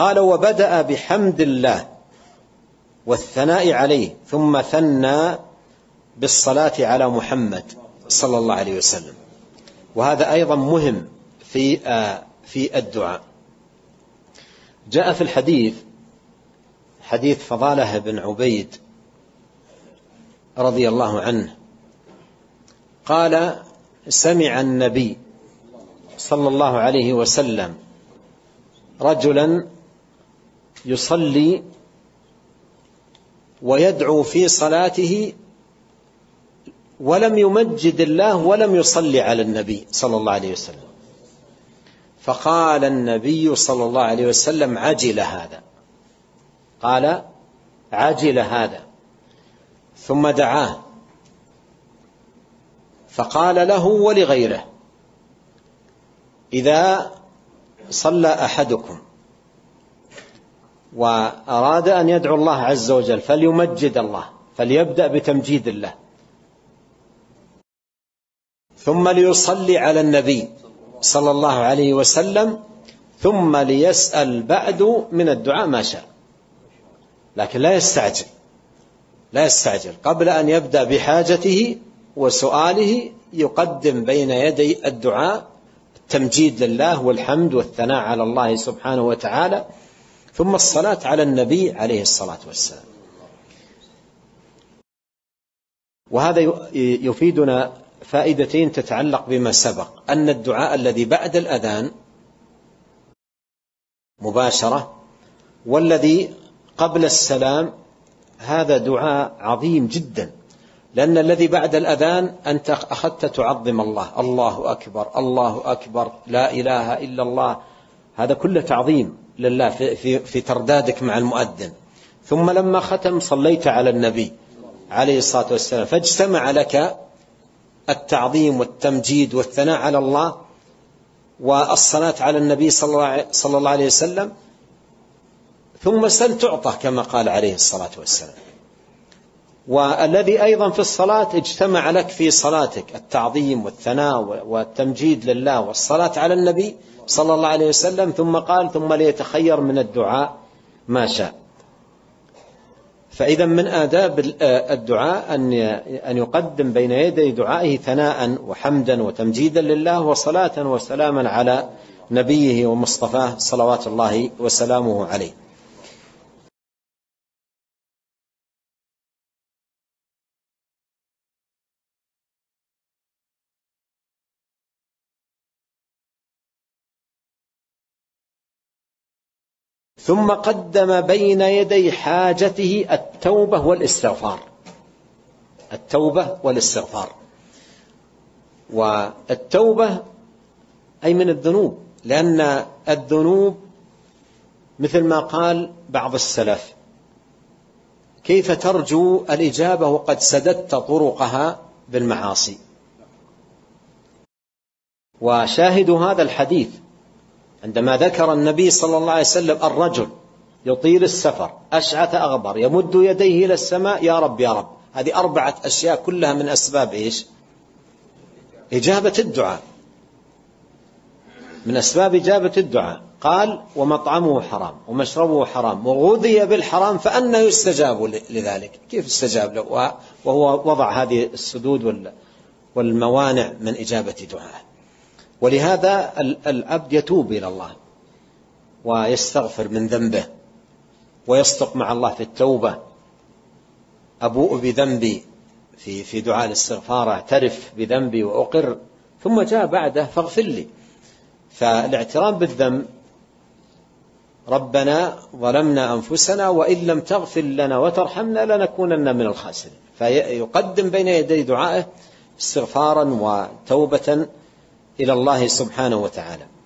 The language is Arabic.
قال وبدأ بحمد الله والثناء عليه ثم ثنى بالصلاة على محمد صلى الله عليه وسلم وهذا أيضا مهم في آه، في الدعاء جاء في الحديث حديث فضالة بن عبيد رضي الله عنه قال سمع النبي صلى الله عليه وسلم رجلا يصلي ويدعو في صلاته ولم يمجد الله ولم يصلي على النبي صلى الله عليه وسلم فقال النبي صلى الله عليه وسلم عجل هذا قال عجل هذا ثم دعاه فقال له ولغيره إذا صلى أحدكم وأراد أن يدعو الله عز وجل فليمجد الله فليبدأ بتمجيد الله ثم ليصلي على النبي صلى الله عليه وسلم ثم ليسأل بعد من الدعاء ما شاء لكن لا يستعجل لا يستعجل قبل أن يبدأ بحاجته وسؤاله يقدم بين يدي الدعاء التمجيد لله والحمد والثناء على الله سبحانه وتعالى ثم الصلاة على النبي عليه الصلاة والسلام وهذا يفيدنا فائدتين تتعلق بما سبق أن الدعاء الذي بعد الأذان مباشرة والذي قبل السلام هذا دعاء عظيم جدا لأن الذي بعد الأذان أنت أخذت تعظم الله الله أكبر الله أكبر لا إله إلا الله هذا كله تعظيم لله في, في, في تردادك مع المؤذن ثم لما ختم صليت على النبي عليه الصلاة والسلام فاجتمع لك التعظيم والتمجيد والثناء على الله والصلاة على النبي صلى الله عليه وسلم ثم سل تعطى كما قال عليه الصلاة والسلام والذي أيضا في الصلاة اجتمع لك في صلاتك التعظيم والثناء والتمجيد لله والصلاة على النبي صلى الله عليه وسلم ثم قال ثم ليتخير من الدعاء ما شاء فإذا من آداب آه، الدعاء أن أن يقدم بين يدي دعائه ثناء وحمدا وتمجيدا لله وصلاة وسلاما على نبيه ومصطفاه صلوات الله وسلامه عليه ثم قدم بين يدي حاجته التوبة والاستغفار التوبة والاستغفار والتوبة أي من الذنوب لأن الذنوب مثل ما قال بعض السلف كيف ترجو الإجابة وقد سددت طرقها بالمعاصي وشاهد هذا الحديث عندما ذكر النبي صلى الله عليه وسلم الرجل يطيل السفر أشعث أغبر يمد يديه إلى السماء يا رب يا رب هذه أربعة أشياء كلها من أسباب إيش إجابة الدعاء من أسباب إجابة الدعاء قال ومطعمه حرام ومشربه حرام وغذي بالحرام فأنه يستجاب لذلك كيف استجاب له وهو وضع هذه السدود والموانع من إجابة دعائه ولهذا العبد يتوب إلى الله ويستغفر من ذنبه ويصدق مع الله في التوبة أبوء بذنبي في في دعاء الاستغفار اعترف بذنبي وأقر ثم جاء بعده فاغفر لي فالاعتراف بالذنب ربنا ظلمنا أنفسنا وإن لم تغفر لنا وترحمنا لنكونن من الخاسرين فيقدم بين يدي دعائه استغفارا وتوبة إلى الله سبحانه وتعالى